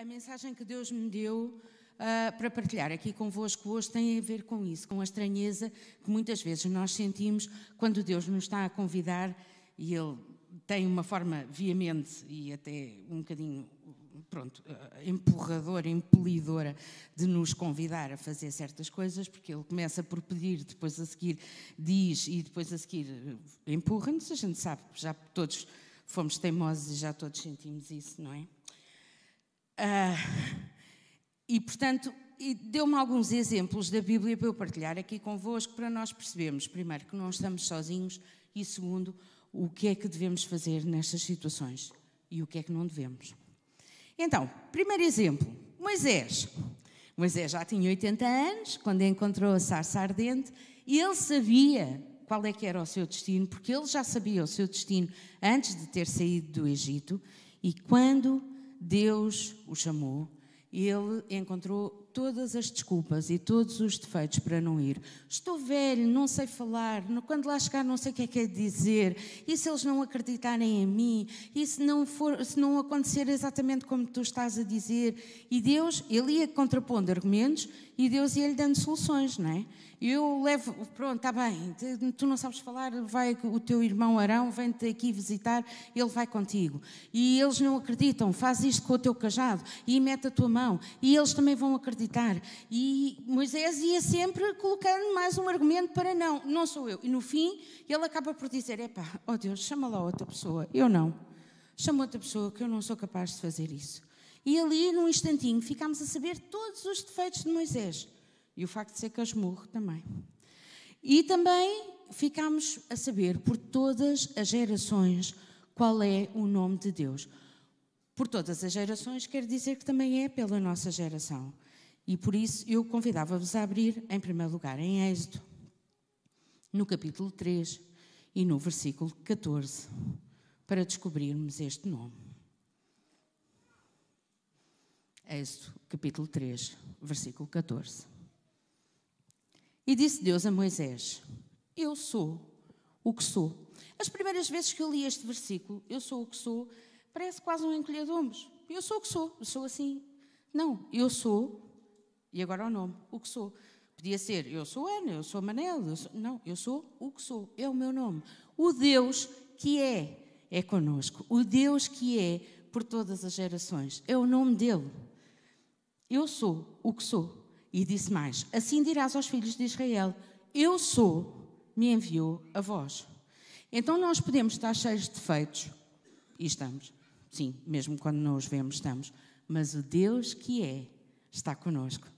a mensagem que Deus me deu uh, para partilhar aqui convosco hoje tem a ver com isso, com a estranheza que muitas vezes nós sentimos quando Deus nos está a convidar e Ele tem uma forma veemente e até um bocadinho pronto, ah, empurradora, impelidora de nos convidar a fazer certas coisas, porque ele começa por pedir, depois a seguir diz e depois a seguir empurra-nos. A gente sabe, já todos fomos teimosos e já todos sentimos isso, não é? Uh, e, portanto, deu-me alguns exemplos da Bíblia para eu partilhar aqui convosco, para nós percebermos, primeiro, que não estamos sozinhos e, segundo, o que é que devemos fazer nestas situações e o que é que não devemos. Então, primeiro exemplo, Moisés. Moisés já tinha 80 anos quando encontrou a sarça ardente e ele sabia qual é que era o seu destino, porque ele já sabia o seu destino antes de ter saído do Egito e quando Deus o chamou e ele encontrou todas as desculpas e todos os defeitos para não ir. Estou velho, não sei falar, quando lá chegar não sei o que é que é dizer, e se eles não acreditarem em mim, e se não, for, se não acontecer exatamente como tu estás a dizer. E Deus, ele ia contrapondo argumentos e Deus ia-lhe dando soluções, não é? Eu levo, pronto, está bem, tu não sabes falar, vai o teu irmão Arão, vem-te aqui visitar, ele vai contigo. E eles não acreditam, faz isto com o teu cajado, e mete a tua mão, e eles também vão acreditar acreditar. E Moisés ia sempre colocando mais um argumento para não, não sou eu. E no fim, ele acaba por dizer: epá, ó oh Deus, chama lá outra pessoa. Eu não. Chama outra pessoa que eu não sou capaz de fazer isso. E ali, num instantinho, ficámos a saber todos os defeitos de Moisés. E o facto de ser casmurro também. E também ficámos a saber por todas as gerações qual é o nome de Deus. Por todas as gerações, quer dizer que também é pela nossa geração. E por isso eu convidava-vos a abrir, em primeiro lugar, em Êxodo, no capítulo 3 e no versículo 14, para descobrirmos este nome. Êxodo, capítulo 3, versículo 14. E disse Deus a Moisés: Eu sou o que sou. As primeiras vezes que eu li este versículo, eu sou o que sou, parece quase um encolher de ombros. Eu sou o que sou, eu sou assim. Não, eu sou e agora o nome, o que sou. Podia ser eu sou Ana, eu sou Manel, eu sou... não, eu sou o que sou, é o meu nome. O Deus que é, é conosco. O Deus que é por todas as gerações, é o nome dele. Eu sou o que sou. E disse mais: Assim dirás aos filhos de Israel: Eu sou, me enviou a vós. Então nós podemos estar cheios de defeitos, e estamos, sim, mesmo quando não os vemos, estamos, mas o Deus que é está conosco.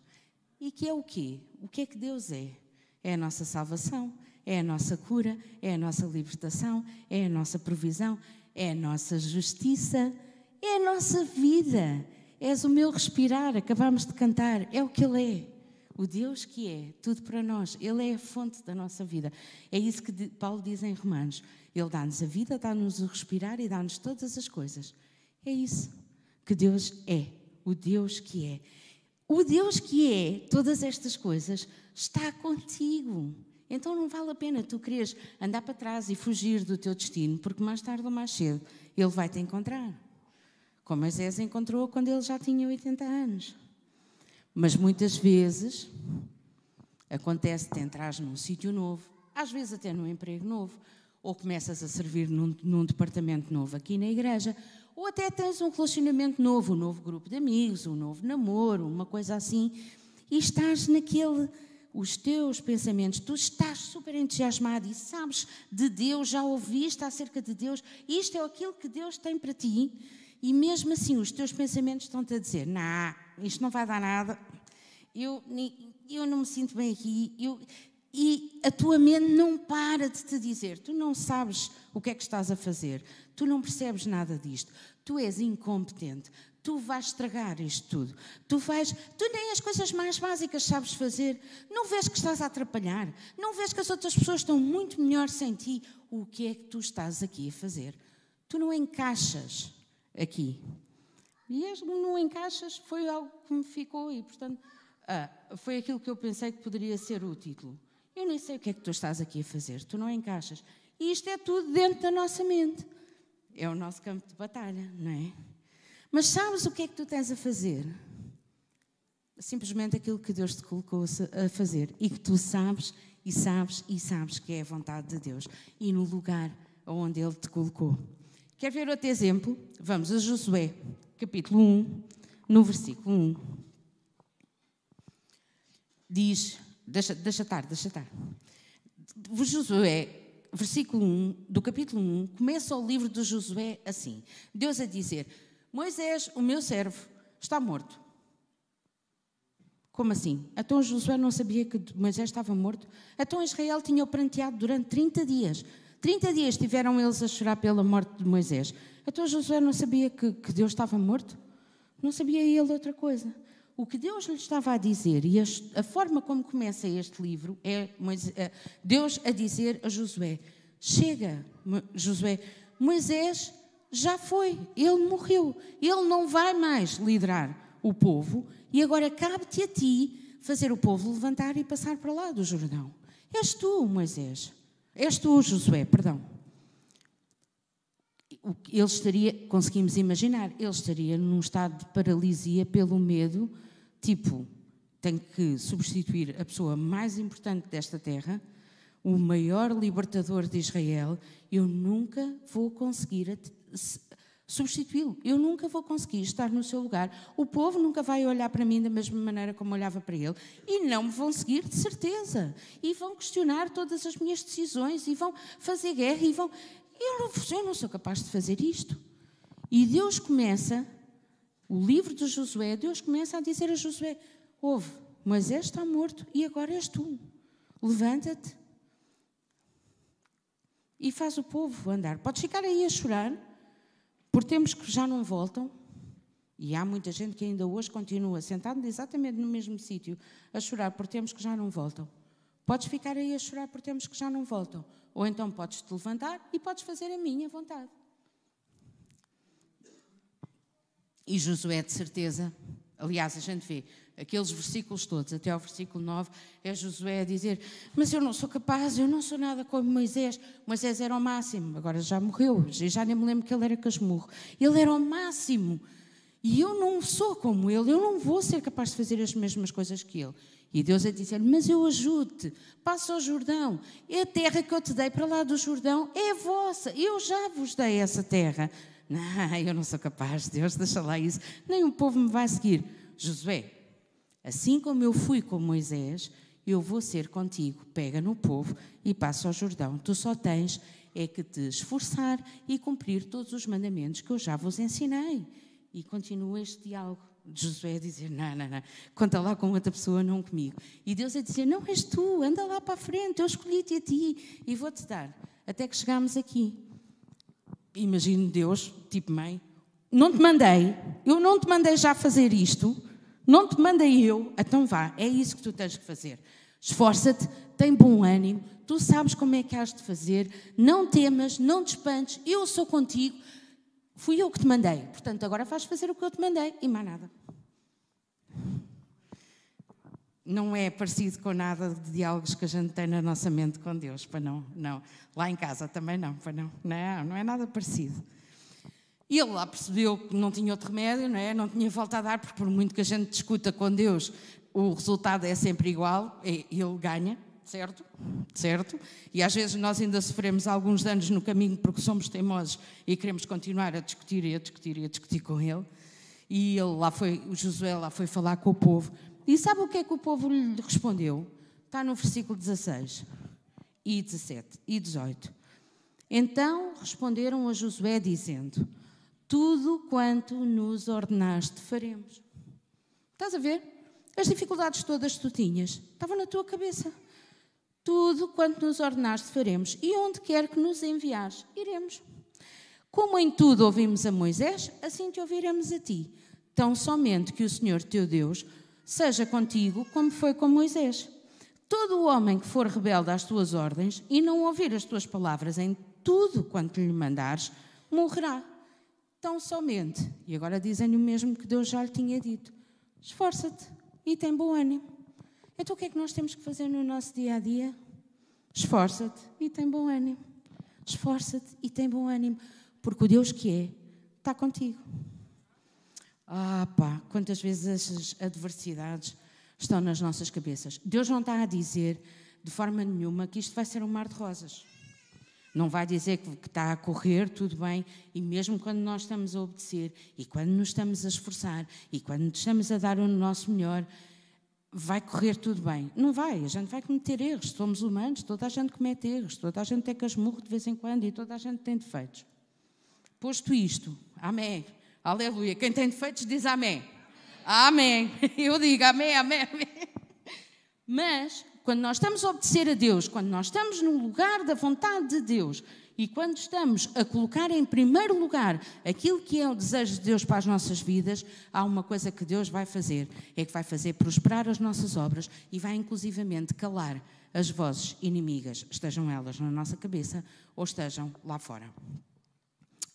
E que é o quê? O que é que Deus é? É a nossa salvação, é a nossa cura, é a nossa libertação, é a nossa provisão, é a nossa justiça, é a nossa vida. És o meu respirar, acabámos de cantar, é o que Ele é. O Deus que é tudo para nós, Ele é a fonte da nossa vida. É isso que Paulo diz em Romanos. Ele dá-nos a vida, dá-nos o respirar e dá-nos todas as coisas. É isso que Deus é, o Deus que é. O Deus que é todas estas coisas está contigo. Então não vale a pena tu queres andar para trás e fugir do teu destino, porque mais tarde ou mais cedo ele vai te encontrar. Como Moisés encontrou quando ele já tinha 80 anos. Mas muitas vezes acontece de entrar num sítio novo, às vezes até num emprego novo, ou começas a servir num, num departamento novo aqui na igreja, ou até tens um relacionamento novo, um novo grupo de amigos, um novo namoro, uma coisa assim, e estás naquele, os teus pensamentos, tu estás super entusiasmado e sabes de Deus, já ouviste acerca de Deus, isto é aquilo que Deus tem para ti, e mesmo assim os teus pensamentos estão-te a dizer: não, nah, isto não vai dar nada, eu, eu não me sinto bem aqui, eu, e a tua mente não para de te dizer: tu não sabes o que é que estás a fazer, tu não percebes nada disto, tu és incompetente, tu vais estragar isto tudo. Tu vais, tu nem as coisas mais básicas sabes fazer. Não vês que estás a atrapalhar, não vês que as outras pessoas estão muito melhor sem ti. O que é que tu estás aqui a fazer? Tu não encaixas aqui. E não encaixas foi algo que me ficou e portanto ah, foi aquilo que eu pensei que poderia ser o título. Eu nem sei o que é que tu estás aqui a fazer, tu não encaixas. E isto é tudo dentro da nossa mente. É o nosso campo de batalha, não é? Mas sabes o que é que tu tens a fazer? Simplesmente aquilo que Deus te colocou a fazer e que tu sabes e sabes e sabes que é a vontade de Deus e no lugar onde Ele te colocou. Quer ver outro exemplo? Vamos a Josué, capítulo 1, no versículo 1. Diz: Deixa, deixa estar, deixa estar. Josué, versículo 1 do capítulo 1, começa o livro de Josué assim: Deus a dizer: Moisés, o meu servo, está morto. Como assim? Então Josué não sabia que Moisés estava morto? Então Israel tinha o pranteado durante 30 dias. 30 dias tiveram eles a chorar pela morte de Moisés. Então Josué não sabia que, que Deus estava morto? Não sabia ele outra coisa o que Deus lhe estava a dizer e a, forma como começa este livro é eh, Deus a dizer a Josué: Chega, Josué, Moisés já foi, ele morreu, ele não vai mais liderar o povo e agora cabe-te a ti fazer o povo levantar e passar para lá do Jordão. És tu, Moisés, és tu, Josué, perdão ele estaria, conseguimos imaginar, ele estaria num estado de paralisia pelo medo, tipo, tenho que substituir a pessoa mais importante desta terra, o maior libertador de Israel, eu nunca vou conseguir substituí-lo. Eu nunca vou conseguir estar no seu lugar. O povo nunca vai olhar para mim da mesma maneira como olhava para ele. E não me vão seguir, de certeza. E vão questionar todas as minhas decisões, e vão fazer guerra, e vão eu não, eu não sou capaz de fazer isto. E Deus começa, o livro de Josué, Deus começa a dizer a Josué: Ouve, Moisés está morto e agora és tu. Levanta-te e faz o povo andar. Podes ficar aí a chorar por tempos que já não voltam. E há muita gente que ainda hoje continua sentada exatamente no mesmo sítio a chorar por tempos que já não voltam. Podes ficar aí a chorar por tempos que já não voltam. Ou então podes te levantar e podes fazer a minha vontade. E Josué, de certeza, aliás, a gente vê aqueles versículos todos, até ao versículo 9, é Josué a dizer: Mas eu não sou capaz, eu não sou nada como Moisés. Moisés era o máximo, agora já morreu, já nem me lembro que ele era casmurro. Ele era o máximo. E eu não sou como ele, eu não vou ser capaz de fazer as mesmas coisas que ele. E Deus a dizer: Mas eu ajudo-te, passa ao Jordão, a terra que eu te dei para lá do Jordão é vossa, eu já vos dei essa terra. Não, eu não sou capaz, Deus, deixa lá isso, nem o um povo me vai seguir. Josué, assim como eu fui com Moisés, eu vou ser contigo. Pega no povo e passa ao Jordão. Tu só tens é que te esforçar e cumprir todos os mandamentos que eu já vos ensinei. E continua este diálogo de Josué a dizer: Não, não, não, conta lá com outra pessoa, não comigo. E Deus a dizer: Não és tu, anda lá para a frente, eu escolhi-te a ti e vou-te dar. Até que chegámos aqui. Imagino Deus, tipo mãe: Não te mandei, eu não te mandei já fazer isto, não te mandei eu, então vá, é isso que tu tens que fazer. Esforça-te, tem bom ânimo, tu sabes como é que has de fazer, não temas, não te espantes, eu sou contigo Fui eu que te mandei, portanto agora vais fazer o que eu te mandei e mais nada. Não é parecido com nada de diálogos que a gente tem na nossa mente com Deus, para não, não. Lá em casa também não, para não. Não, não é nada parecido. E ele lá percebeu que não tinha outro remédio, não, é? não tinha volta a dar, porque por muito que a gente discuta com Deus, o resultado é sempre igual, é, ele ganha, certo? Certo? E às vezes nós ainda sofremos alguns danos no caminho porque somos teimosos e queremos continuar a discutir e a discutir e a discutir com ele. E ele lá foi, o Josué lá foi falar com o povo. E sabe o que é que o povo lhe respondeu? Está no versículo 16 e 17 e 18. Então responderam a Josué dizendo: Tudo quanto nos ordenaste faremos. Estás a ver? As dificuldades todas que tu tinhas estavam na tua cabeça. Tudo quanto nos ordenares faremos, e onde quer que nos enviares, iremos. Como em tudo ouvimos a Moisés, assim te ouviremos a ti, tão somente que o Senhor teu Deus seja contigo como foi com Moisés. Todo o homem que for rebelde às tuas ordens e não ouvir as tuas palavras em tudo quanto lhe mandares, morrerá. Tão somente, e agora dizem-lhe o mesmo que Deus já lhe tinha dito: esforça-te e tem bom ânimo então o que é que nós temos que fazer no nosso dia a dia? Esforça-te e tem bom ânimo. Esforça-te e tem bom ânimo, porque o Deus que é está contigo. Ah, pá, quantas vezes essas adversidades estão nas nossas cabeças. Deus não está a dizer de forma nenhuma que isto vai ser um mar de rosas. Não vai dizer que está a correr tudo bem, e mesmo quando nós estamos a obedecer, e quando nos estamos a esforçar, e quando estamos a dar o nosso melhor, vai correr tudo bem. Não vai, a gente vai cometer erros, somos humanos, toda a gente comete erros, toda a gente tem é casmurro de vez em quando e toda a gente tem defeitos. Posto isto, amém, aleluia, quem tem defeitos diz amém. Amém. Eu digo amém, amém, amém. Mas, quando nós estamos a obedecer a Deus, quando nós estamos num lugar da vontade de Deus, e quando estamos a colocar em primeiro lugar aquilo que é o desejo de Deus para as nossas vidas, há uma coisa que Deus vai fazer: é que vai fazer prosperar as nossas obras e vai, inclusivamente, calar as vozes inimigas, estejam elas na nossa cabeça ou estejam lá fora.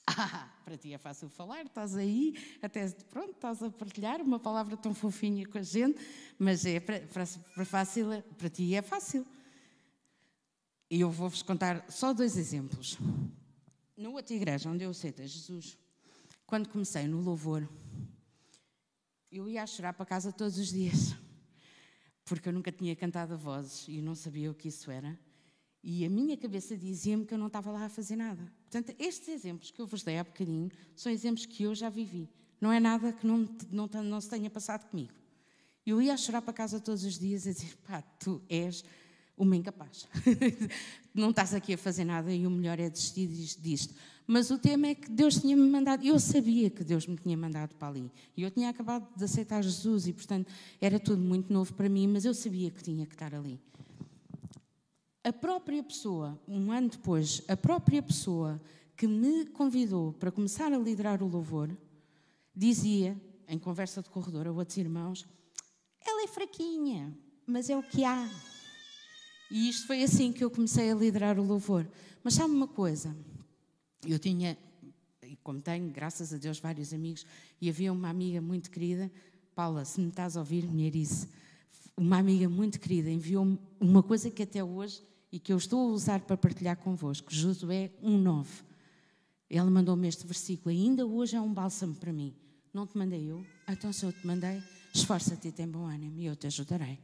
Ah, para ti é fácil falar, estás aí, até pronto, estás a partilhar uma palavra tão fofinha com a gente, mas é para, para, para, fácil, para ti é fácil. E eu vou-vos contar só dois exemplos. Na outra igreja onde eu aceitei Jesus, quando comecei no louvor, eu ia a chorar para casa todos os dias, porque eu nunca tinha cantado a vozes e não sabia o que isso era. E a minha cabeça dizia-me que eu não estava lá a fazer nada. Portanto, estes exemplos que eu vos dei há bocadinho são exemplos que eu já vivi. Não é nada que não, não, não se tenha passado comigo. Eu ia a chorar para casa todos os dias a dizer: pá, tu és uma incapaz. não estás aqui a fazer nada e o melhor é desistir disto. Mas o tema é que Deus tinha-me mandado, eu sabia que Deus me tinha mandado para ali. E eu tinha acabado de aceitar Jesus e, portanto, era tudo muito novo para mim, mas eu sabia que tinha que estar ali. A própria pessoa, um ano depois, a própria pessoa que me convidou para começar a liderar o louvor, dizia, em conversa de corredor a outros irmãos, ela é fraquinha, mas é o que há. E isto foi assim que eu comecei a liderar o louvor. Mas sabe uma coisa? Eu tinha, e como tenho, graças a Deus, vários amigos, e havia uma amiga muito querida, Paula, se me estás a ouvir, me isso. Uma amiga muito querida enviou-me uma coisa que até hoje, e que eu estou a usar para partilhar convosco, Josué 1.9. Ela mandou-me este versículo, ainda hoje é um bálsamo para mim. Não te mandei eu? Então, se eu te mandei, esforça-te e tem bom ânimo, e eu te ajudarei.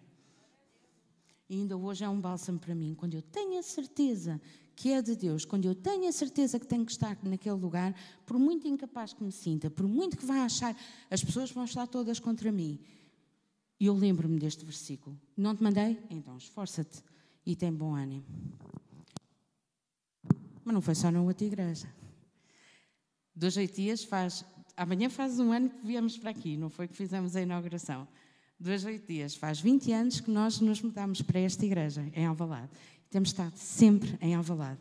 E ainda hoje é um bálsamo para mim. Quando eu tenho a certeza que é de Deus, quando eu tenho a certeza que tenho que estar naquele lugar, por muito incapaz que me sinta, por muito que vá achar, as pessoas vão estar todas contra mim. E eu lembro-me deste versículo. Não te mandei? Então esforça-te e tem bom ânimo. Mas não foi só na outra igreja. Dois, oito dias faz. Amanhã faz um ano que viemos para aqui, não foi que fizemos a inauguração dois, oito dias, faz 20 anos que nós nos mudamos para esta igreja, em Alvalade. Temos estado sempre em Alvalade.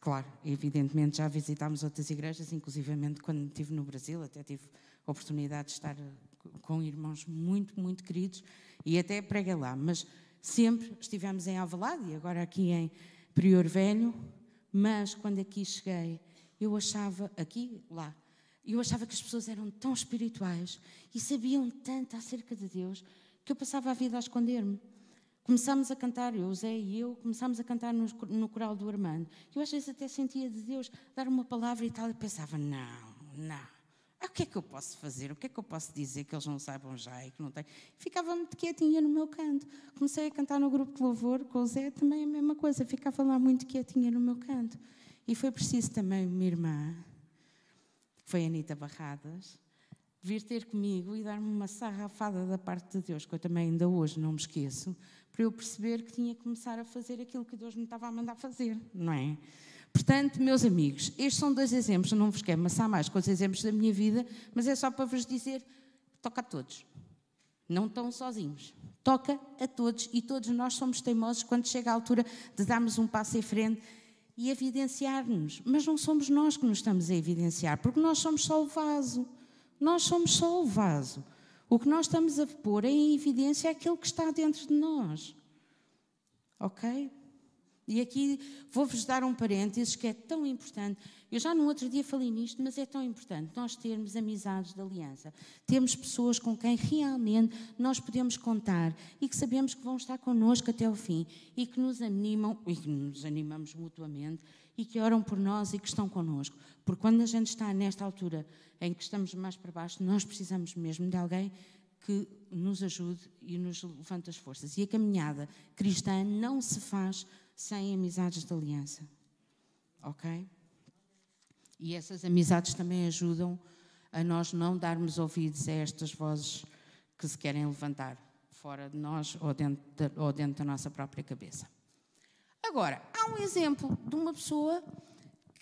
Claro, evidentemente já visitámos outras igrejas, inclusivamente quando estive no Brasil, até tive a oportunidade de estar com irmãos muito, muito queridos e até preguei lá. Mas sempre estivemos em Alvalade e agora aqui em Prior Velho, mas quando aqui cheguei, eu achava, aqui, lá, e eu achava que as pessoas eram tão espirituais e sabiam tanto acerca de Deus que eu passava a vida a esconder-me. Começámos a cantar, eu, o Zé e eu, começámos a cantar no, no coral do Armando. Eu às vezes até sentia de Deus dar uma palavra e tal, e pensava: não, não. Ah, o que é que eu posso fazer? O que é que eu posso dizer que eles não saibam já e que não têm? Ficava muito quietinha no meu canto. Comecei a cantar no grupo de louvor com o Zé, também é a mesma coisa. Ficava lá muito quietinha no meu canto. E foi preciso também minha irmã foi a Anitta Barradas, vir ter comigo e dar-me uma sarrafada da parte de Deus, que eu também ainda hoje não me esqueço, para eu perceber que tinha que começar a fazer aquilo que Deus me estava a mandar fazer, não é? Portanto, meus amigos, estes são dois exemplos, não vos quero amassar mais com os exemplos da minha vida, mas é só para vos dizer, toca a todos. Não estão sozinhos. Toca a todos e todos nós somos teimosos quando chega a altura de darmos um passo em frente e evidenciar-nos. Mas não somos nós que nos estamos a evidenciar, porque nós somos só o vaso. Nós somos só o vaso. O que nós estamos a pôr em evidência é aquilo que está dentro de nós. Ok? E aqui vou-vos dar um parênteses que é tão importante. Eu já no outro dia falei nisto, mas é tão importante nós termos amizades de aliança. Temos pessoas com quem realmente nós podemos contar e que sabemos que vão estar connosco até o fim e que nos animam e que nos animamos mutuamente e que oram por nós e que estão connosco. Porque quando a gente está nesta altura em que estamos mais para baixo, nós precisamos mesmo de alguém que nos ajude e nos levante as forças. E a caminhada cristã não se faz sem amizades de aliança. Ok? E essas amizades também ajudam a nós não darmos ouvidos a estas vozes que se querem levantar fora de nós ou dentro, de, ou dentro da nossa própria cabeça. Agora, há um exemplo de uma pessoa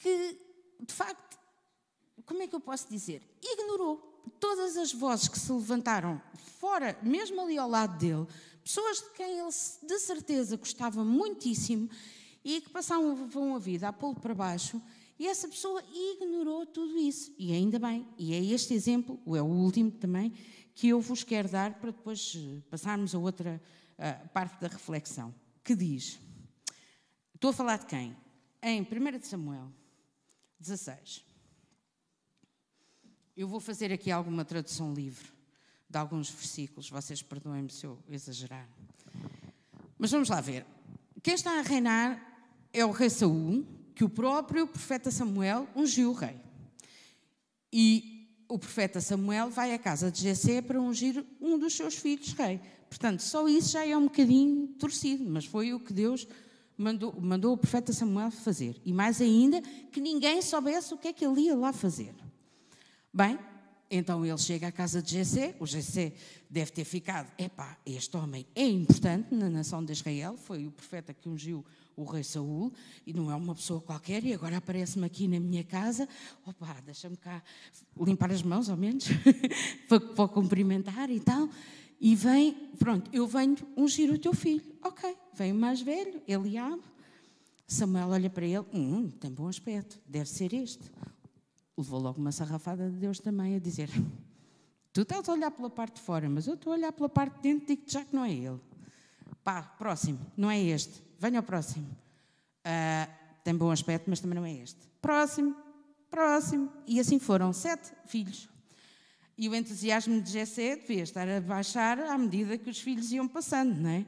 que, de facto, como é que eu posso dizer? Ignorou todas as vozes que se levantaram fora, mesmo ali ao lado dele, Pessoas de quem ele de certeza gostava muitíssimo e que passavam a vida a pulo para baixo. E essa pessoa ignorou tudo isso. E ainda bem. E é este exemplo, ou é o último também, que eu vos quero dar para depois eh, passarmos a outra a eh, parte da reflexão. Que diz: Estou a falar de quem? Em 1 Samuel 16. Eu vou fazer aqui alguma tradução livre de alguns versículos. Vocês perdoem-me se eu exagerar. Mas vamos lá ver. Quem está a reinar é o rei Saul, que o próprio profeta Samuel ungiu o rei. E o profeta Samuel vai à casa de Jessé para ungir um dos seus filhos rei. Portanto, só isso já é um bocadinho torcido, mas foi o que Deus mandou, mandou o profeta Samuel fazer. E mais ainda, que ninguém soubesse o que é que ele ia lá fazer. Bem, então ele chega à casa de Jessé, o Jessé deve ter ficado, epá, este homem é importante na nação de Israel, foi o profeta que ungiu o rei Saul, e não é uma pessoa qualquer, e agora aparece-me aqui na minha casa, opá, deixa-me cá limpar as mãos, ao menos, para, o cumprimentar e tal, e vem, pronto, eu venho ungir o teu filho, ok, vem o mais velho, Eliabe, Samuel olha para ele, hum, tem bom aspecto, deve ser este, levou logo uma sarrafada de Deus também a dizer: Tu estás a olhar pela parte de fora, mas eu estou a olhar pela parte de dentro, digo-te já que não é ele. Pá, próximo, não é este. Venha ao próximo. Uh, tem bom aspecto, mas também não é este. Próximo, próximo. E assim foram sete filhos. E o entusiasmo de Jessé devia estar a baixar à medida que os filhos iam passando, não é?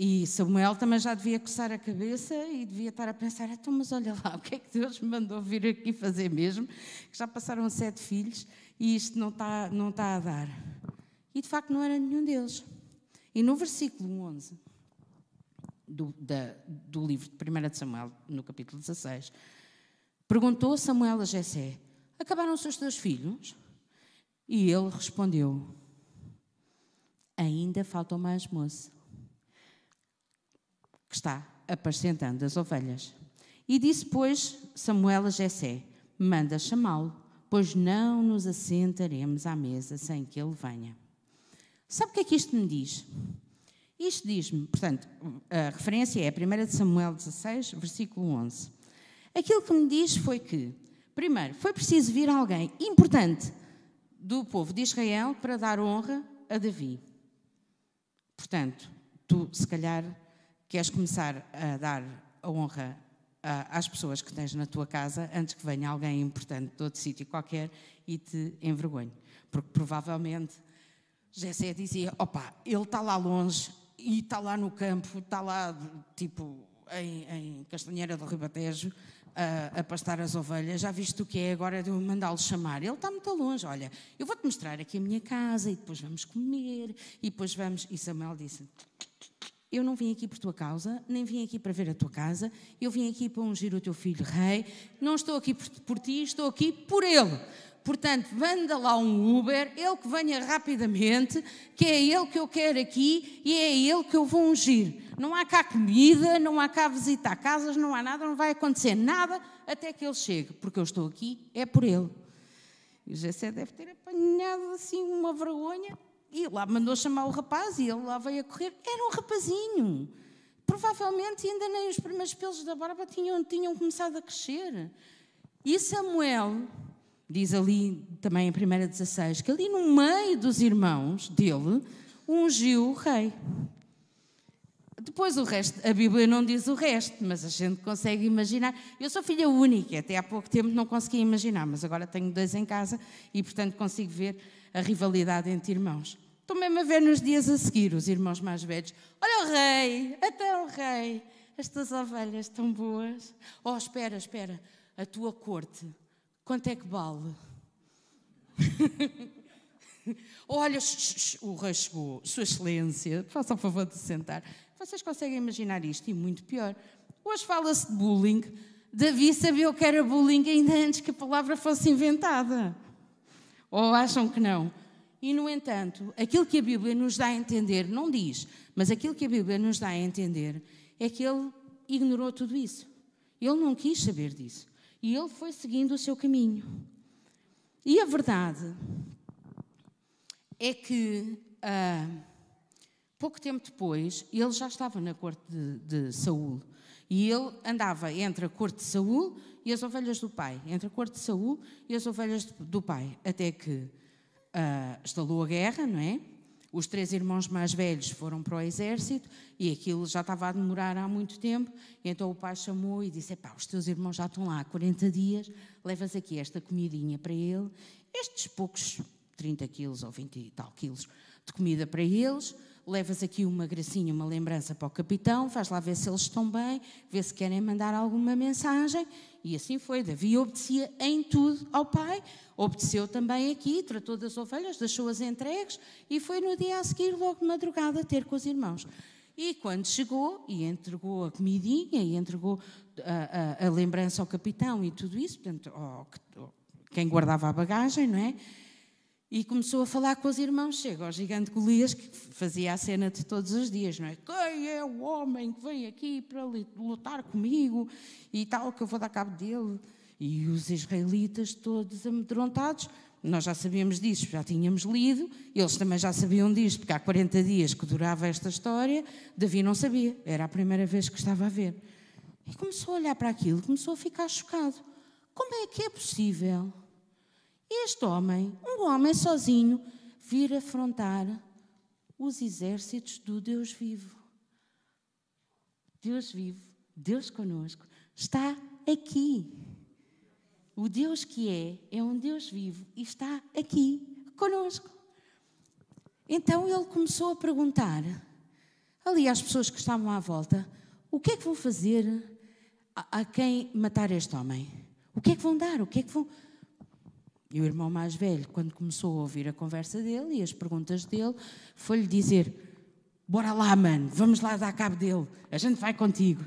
E Samuel também já devia coçar a cabeça e devia estar a pensar: então, mas olha lá, o que é que Deus me mandou vir aqui fazer mesmo? Que já passaram sete filhos e isto não está, não está a dar. E de facto não era nenhum deles. E no versículo 11 do, da, do livro de 1 de Samuel, no capítulo 16, perguntou Samuel a Jessé: Acabaram-se os teus filhos? E ele respondeu: Ainda faltam mais moço que está apascentando as ovelhas. E disse, pois, Samuel a Jessé, manda chamá-lo, pois não nos assentaremos à mesa sem que ele venha. Sabe o que é que isto me diz? Isto diz-me, portanto, a referência é a 1 Samuel 16, versículo 11. Aquilo que me diz foi que, primeiro, foi preciso vir alguém importante do povo de Israel para dar honra a Davi. Portanto, tu, se calhar, queres começar a dar a honra às pessoas que tens na tua casa antes que venha alguém importante de outro sítio qualquer e te envergonhe. Porque provavelmente Jessé dizia: opa, ele está lá longe e está lá no campo, está lá tipo em, em Castanheira do Ribatejo a, a, pastar as ovelhas. Já viste o que é agora de mandá-lo chamar? Ele está muito longe. Olha, eu vou-te mostrar aqui a minha casa e depois vamos comer e depois vamos. E Samuel disse: eu não vim aqui por tua causa, nem vim aqui para ver a tua casa, eu vim aqui para ungir o teu filho rei, não estou aqui por, por ti, estou aqui por ele. Portanto, manda lá um Uber, ele que venha rapidamente, que é ele que eu quero aqui e é ele que eu vou ungir. Não há cá comida, não há cá visitar casas, não há nada, não vai acontecer nada até que ele chegue, porque eu estou aqui, é por ele. E o Gessé deve ter apanhado assim uma vergonha e lá mandou chamar o rapaz e ele lá veio a correr. Era um rapazinho. Provavelmente ainda nem os primeiros pelos da barba tinham, tinham começado a crescer. E Samuel, diz ali também em 16, que ali no meio dos irmãos dele, ungiu o rei. Depois o resto, a Bíblia não diz o resto, mas a gente consegue imaginar. Eu sou filha única, até há pouco tempo não conseguia imaginar, mas agora tenho dois em casa e, portanto, consigo ver a rivalidade entre irmãos. Estou mesmo a ver nos dias a seguir os irmãos mais velhos. Olha o rei, até o rei, estas ovelhas tão boas. Oh, espera, espera, a tua corte, quanto é que vale? Olha, o rei chegou, Sua Excelência, faça o favor de sentar. Vocês conseguem imaginar isto e muito pior. Hoje fala-se de bullying. Davi sabia o que era bullying ainda antes que a palavra fosse inventada. Ou acham que não? E, no entanto, aquilo que a Bíblia nos dá a entender, não diz, mas aquilo que a Bíblia nos dá a entender é que ele ignorou tudo isso. Ele não quis saber disso. E ele foi seguindo o seu caminho. E a verdade é que uh, pouco tempo depois ele já estava na corte de, de Saul. E ele andava entre a corte de Saul e as ovelhas do pai, entre a corte de Saul e as ovelhas do pai, até que uh, estalou a guerra, não é? Os três irmãos mais velhos foram para o exército e aquilo já estava a demorar há muito tempo. Então o pai chamou e disse: Pá, os teus irmãos já estão lá há 40 dias, levas aqui esta comidinha para ele, estes poucos 30 quilos ou 20 e tal quilos de comida para eles, levas aqui uma gracinha, uma lembrança para o capitão, faz lá ver se eles estão bem, ver se querem mandar alguma mensagem. E assim foi. Davi obedecia em tudo ao pai, obedeceu também aqui, tratou das ovelhas, deixou-as entregues e foi no dia a seguir, logo de madrugada, ter com os irmãos. E quando chegou e entregou a comidinha e entregou a, a, a lembrança ao capitão e tudo isso, portanto, quem guardava a bagagem, não é? E começou a falar com os irmãos. Chega ao gigante Golias, que fazia a cena de todos os dias, não é? Quem é o homem que vem aqui para lutar comigo e tal, que eu vou dar cabo dele? E os israelitas, todos amedrontados, nós já sabíamos disso, já tínhamos lido, eles também já sabiam disso, porque há 40 dias que durava esta história, Davi não sabia, era a primeira vez que estava a ver. E começou a olhar para aquilo, começou a ficar chocado. Como é que é possível? Este homem, um homem sozinho, vir afrontar os exércitos do Deus vivo. Deus vivo, Deus conosco, está aqui. O Deus que é, é um Deus vivo e está aqui conosco. Então ele começou a perguntar ali às pessoas que estavam à volta: o que é que vão fazer a, a quem matar este homem? O que é que vão dar? O que é que vão e o irmão mais velho, quando começou a ouvir a conversa dele e as perguntas dele, foi-lhe dizer: Bora lá, mano, vamos lá dar cabo dele, a gente vai contigo.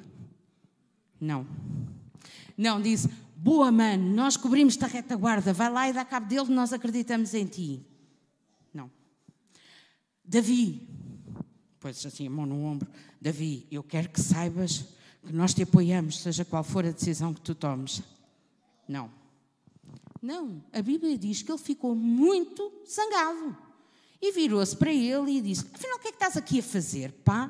Não. Não, disse: Boa, mano, nós cobrimos-te a retaguarda, vai lá e dá cabo dele, nós acreditamos em ti. Não. Davi, pois assim, a mão no ombro: Davi, eu quero que saibas que nós te apoiamos, seja qual for a decisão que tu tomes. Não. Não, a Bíblia diz que ele ficou muito zangado. E virou-se para ele e disse: Afinal, o que é que estás aqui a fazer, pá?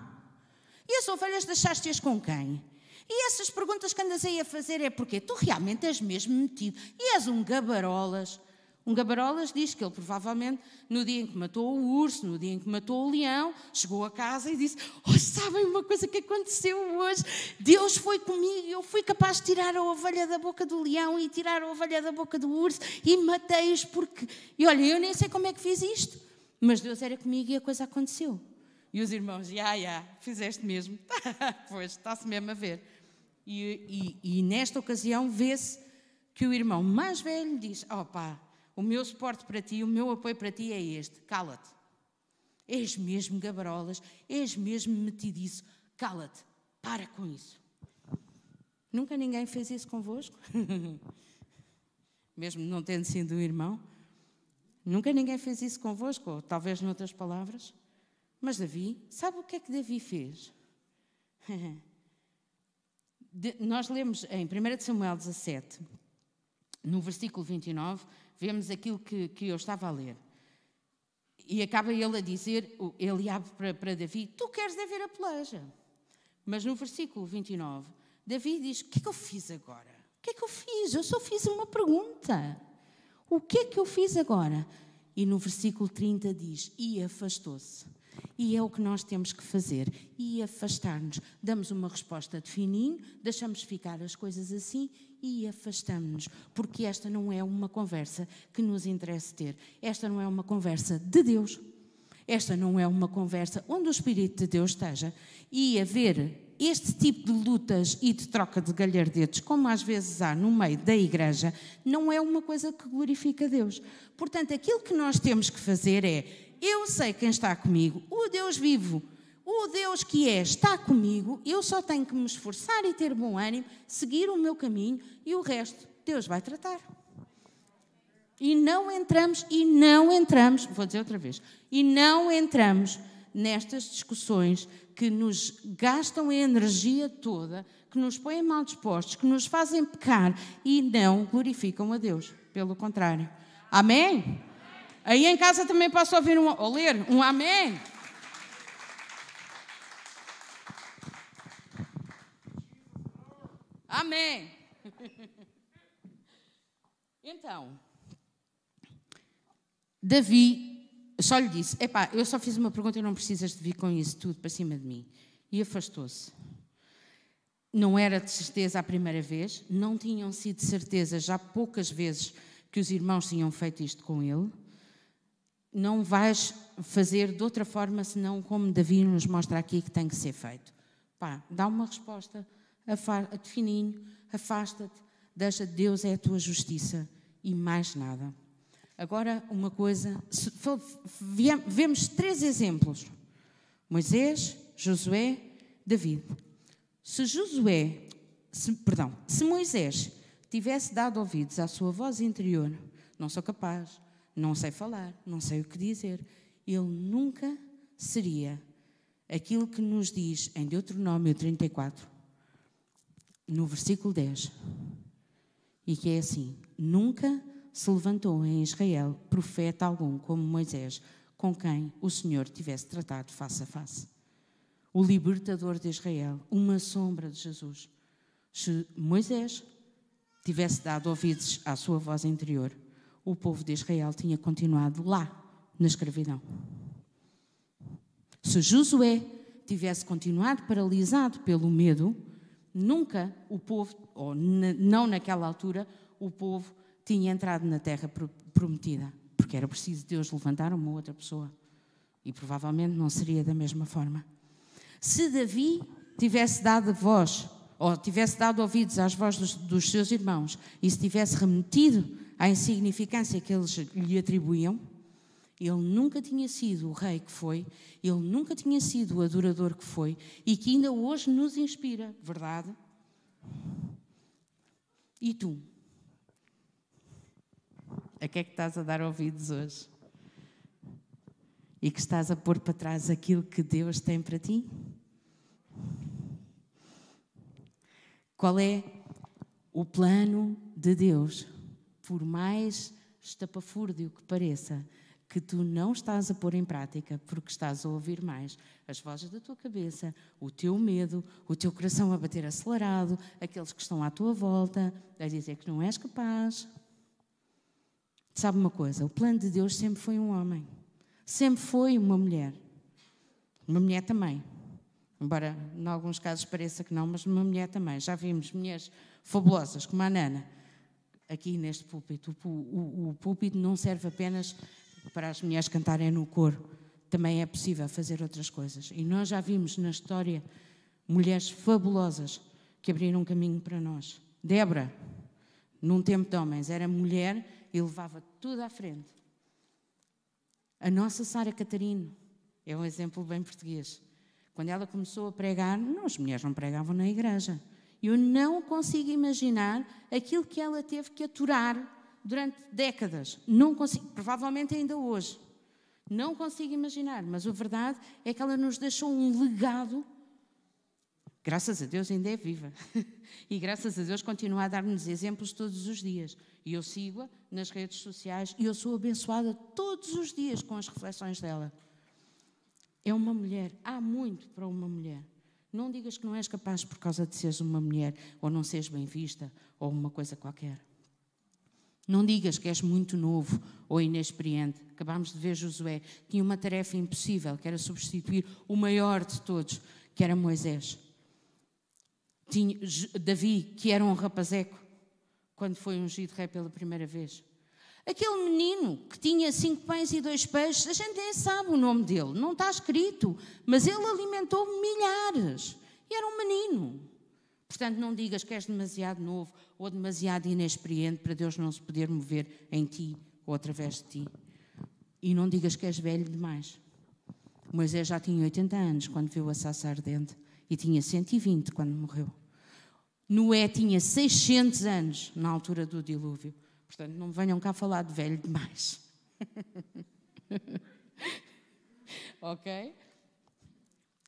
E as ovelhas deixaste-as com quem? E essas perguntas que andas aí a fazer é porque tu realmente és mesmo metido e és um gabarolas. Um gabarolas diz que ele provavelmente, no dia em que matou o urso, no dia em que matou o leão, chegou a casa e disse: Hoje oh, sabem uma coisa que aconteceu hoje? Deus foi comigo, e eu fui capaz de tirar a ovelha da boca do leão e tirar a ovelha da boca do urso e matei-os porque. E olha, eu nem sei como é que fiz isto, mas Deus era comigo e a coisa aconteceu. E os irmãos: Ya, yeah, ya, yeah, fizeste mesmo. pois, está-se mesmo a ver. E, e, e nesta ocasião vê-se que o irmão mais velho diz: Oh pá o meu suporte para ti, o meu apoio para ti é este: cala-te. És mesmo gabarolas, és mesmo metidiço, cala-te, para com isso. Nunca ninguém fez isso convosco? mesmo não tendo sido um irmão? Nunca ninguém fez isso convosco, ou talvez noutras palavras? Mas Davi, sabe o que é que Davi fez? De, nós lemos em 1 Samuel 17 no versículo 29, vemos aquilo que, que eu estava a ler. E acaba ele a dizer, ele abre para, para Davi, tu queres é ver a peleja. Mas no versículo 29, Davi diz, o que é que eu fiz agora? O que é que eu fiz? Eu só fiz uma pergunta. O que é que eu fiz agora? E no versículo 30 diz, e afastou-se. E é o que nós temos que fazer. E afastar-nos. Damos uma resposta de fininho, deixamos ficar as coisas assim e afastamos-nos. Porque esta não é uma conversa que nos interessa ter. Esta não é uma conversa de Deus. Esta não é uma conversa onde o Espírito de Deus esteja e haver este tipo de lutas e de troca de galhardetes, como às vezes há no meio da igreja, não é uma coisa que glorifica Deus. Portanto, aquilo que nós temos que fazer é eu sei quem está comigo, o Deus vivo, o Deus que é, está comigo. Eu só tenho que me esforçar e ter bom ânimo, seguir o meu caminho e o resto Deus vai tratar. E não entramos, e não entramos, vou dizer outra vez, e não entramos nestas discussões que nos gastam a energia toda, que nos põem mal dispostos, que nos fazem pecar e não glorificam a Deus. Pelo contrário. Amém? Aí em casa também posso ouvir um, ou ler um amém. Amém. Então, Davi só lhe disse: Epá, eu só fiz uma pergunta e não precisas de vir com isso tudo para cima de mim. E afastou-se. Não era de certeza a primeira vez, não tinham sido certeza já poucas vezes que os irmãos tinham feito isto com ele não vais fazer de outra forma senão como Davi nos mostra aqui que tem que ser feito. Pá, dá uma resposta, a fininho, afasta-te, deixa de Deus é a tua justiça e mais nada. Agora, uma coisa, vemos três exemplos: Moisés, Josué, David. Se Josué, se, perdão, se Moisés tivesse dado ouvidos à sua voz interior, não sou capaz, não sei falar, não sei o que dizer. Ele nunca seria aquilo que nos diz em Deuteronômio 34, no versículo 10, e que é assim: Nunca se levantou em Israel profeta algum como Moisés, com quem o Senhor tivesse tratado face a face. O libertador de Israel, uma sombra de Jesus. Se Moisés tivesse dado ouvidos à sua voz interior, o povo de Israel tinha continuado lá, na escravidão. Se Josué tivesse continuado paralisado pelo medo, nunca o povo, ou não naquela altura, o povo tinha entrado na terra prometida, porque era preciso Deus levantar uma outra pessoa. E provavelmente não seria da mesma forma. Se Davi tivesse dado voz, ou tivesse dado ouvidos às vozes dos, dos seus irmãos, e se tivesse remetido à insignificância que eles lhe atribuíam. Ele nunca tinha sido o rei que foi, ele nunca tinha sido o adorador que foi e que ainda hoje nos inspira, verdade? E tu? A que é que estás a dar ouvidos hoje? E que estás a pôr para trás aquilo que Deus tem para ti? Qual é o plano de Deus por mais estapafúrdio que pareça, que tu não estás a pôr em prática, porque estás a ouvir mais as vozes da tua cabeça, o teu medo, o teu coração a bater acelerado, aqueles que estão à tua volta, a dizer que não és capaz. Sabe uma coisa? O plano de Deus sempre foi um homem, sempre foi uma mulher. Uma mulher também. Embora, em alguns casos, pareça que não, mas uma mulher também. Já vimos mulheres fabulosas, como a Nana aqui neste púlpito. O, o, o púlpito não serve apenas para as mulheres cantarem no coro, também é possível fazer outras coisas. E nós já vimos na história mulheres fabulosas que abriram um caminho para nós. Débora, num tempo de homens, era mulher e levava tudo à frente. A nossa Sara Catarino é um exemplo bem português. Quando ela começou a pregar, não, as mulheres não pregavam na igreja. Eu não consigo imaginar aquilo que ela teve que aturar durante décadas. Não consigo, provavelmente ainda hoje. Não consigo imaginar, mas a verdade é que ela nos deixou um legado. Graças a Deus ainda é viva. e graças a Deus continua a dar-nos exemplos todos os dias. E eu sigo-a nas redes sociais e eu sou abençoada todos os dias com as reflexões dela. É uma mulher, há muito para uma mulher. Não digas que não és capaz por causa de seres uma mulher, ou não seres bem vista, ou uma coisa qualquer. Não digas que és muito novo ou inexperiente. Acabámos de ver Josué. Tinha uma tarefa impossível, que era substituir o maior de todos, que era Moisés. Tinha Davi, que era um rapazeco, quando foi ungido rei pela primeira vez. Aquele menino que tinha cinco pães e dois peixes, a gente nem sabe o nome dele, não está escrito, mas ele alimentou milhares. E era um menino. Portanto, não digas que és demasiado novo ou demasiado inexperiente para Deus não se poder mover em ti ou através de ti. E não digas que és velho demais. Moisés já tinha 80 anos quando viu a sassa ardente e tinha 120 quando morreu. Noé tinha 600 anos na altura do dilúvio. Portanto, não venham cá falar de velho demais. ok?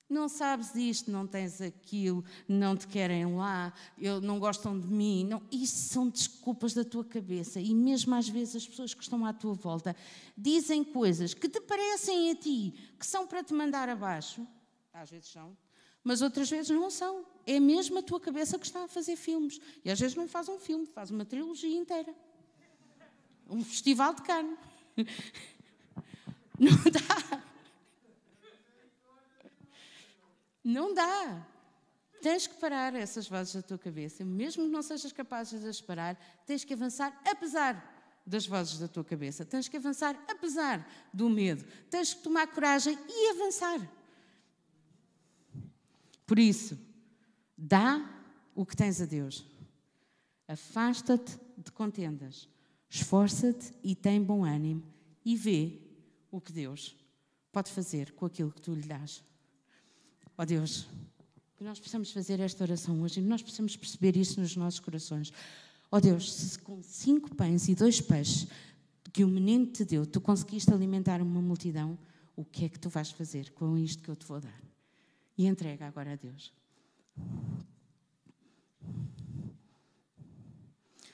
Não sabes isto, não tens aquilo, não te querem lá, eu, não gostam de mim. Não, isso são desculpas da tua cabeça. E mesmo às vezes as pessoas que estão à tua volta dizem coisas que te parecem a ti, que são para te mandar abaixo. Às vezes são, mas outras vezes não são. É mesmo a tua cabeça que está a fazer filmes. E às vezes não faz um filme, faz uma trilogia inteira um festival de carne, Não dá. Não dá. Tens que parar essas vozes da tua cabeça. Mesmo que não sejas capaz de as parar, tens que avançar apesar das vozes da tua cabeça. Tens que avançar apesar do medo. Tens que tomar coragem e avançar. Por isso, dá o que tens a Deus. Afasta-te de contendas. Esforça-te e tem bom ânimo e vê o que Deus pode fazer com aquilo que tu lhe dás. Ó oh Deus, que nós possamos fazer é esta oração hoje e nós possamos perceber isso nos nossos corações. Ó oh Deus, se com cinco pães e dois peixes que o menino te deu, tu conseguiste alimentar uma multidão, o que é que tu vais fazer com isto que eu te vou dar? E entrega agora a Deus.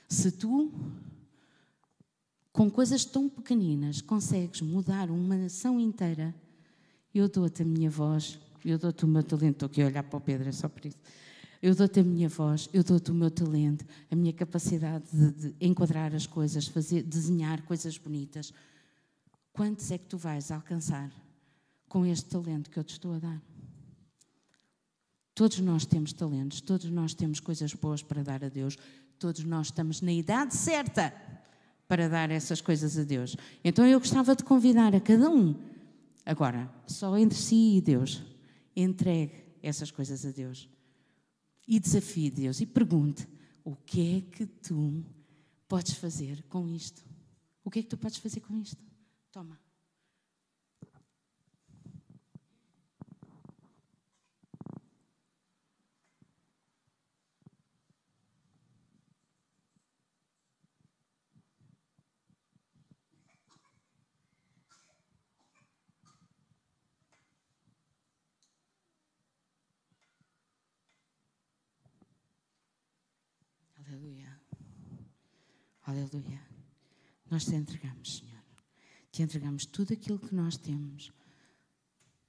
Se tu com coisas tão pequeninas, consegues mudar uma nação inteira. Eu dou-te a minha voz, eu dou-te o meu talento. Estou aqui a olhar para o Pedro, é só por isso. Eu dou-te a minha voz, eu dou-te o meu talento, a minha capacidade de, de enquadrar as coisas, fazer, desenhar coisas bonitas. Quantos é que tu vais alcançar com este talento que eu te estou a dar? Todos nós temos talentos, todos nós temos coisas boas para dar a Deus, todos nós estamos na idade certa para dar essas coisas a Deus. Então eu gostava de convidar a cada um, agora, só entre si e Deus, entregue essas coisas a Deus. E desafie Deus e pergunte: o que é que tu podes fazer com isto? O que é que tu podes fazer com isto? Toma. Aleluia. Nós te entregamos, Senhor. Te entregamos tudo aquilo que nós temos,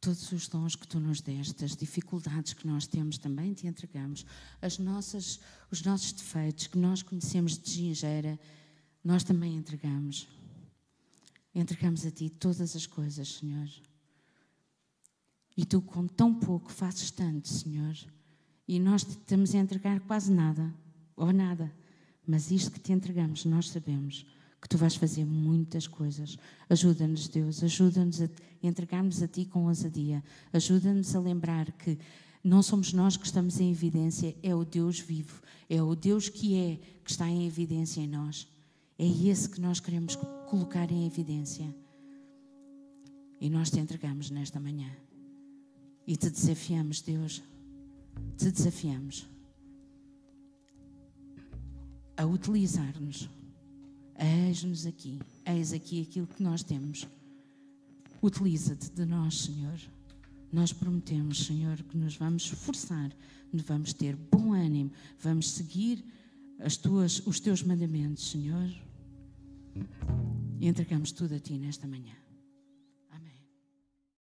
todos os dons que tu nos deste, as dificuldades que nós temos também te entregamos, as nossas, os nossos defeitos que nós conhecemos de gingeira, nós também entregamos. Entregamos a ti todas as coisas, Senhor. E tu, com tão pouco, fazes tanto, Senhor. E nós te estamos a entregar quase nada, ou nada. Mas isto que te entregamos, nós sabemos que tu vais fazer muitas coisas. Ajuda-nos, Deus, ajuda-nos a entregarmos a ti com ousadia. Ajuda-nos a lembrar que não somos nós que estamos em evidência, é o Deus vivo, é o Deus que é, que está em evidência em nós. É esse que nós queremos colocar em evidência. E nós te entregamos nesta manhã. E te desafiamos, Deus. Te desafiamos a utilizar-nos. Eis-nos aqui, eis aqui aquilo que nós temos. Utiliza-te de nós, Senhor. Nós prometemos, Senhor, que nos vamos esforçar, vamos ter bom ânimo, vamos seguir tuas, os teus mandamentos, Senhor. E entregamos tudo a Ti nesta manhã.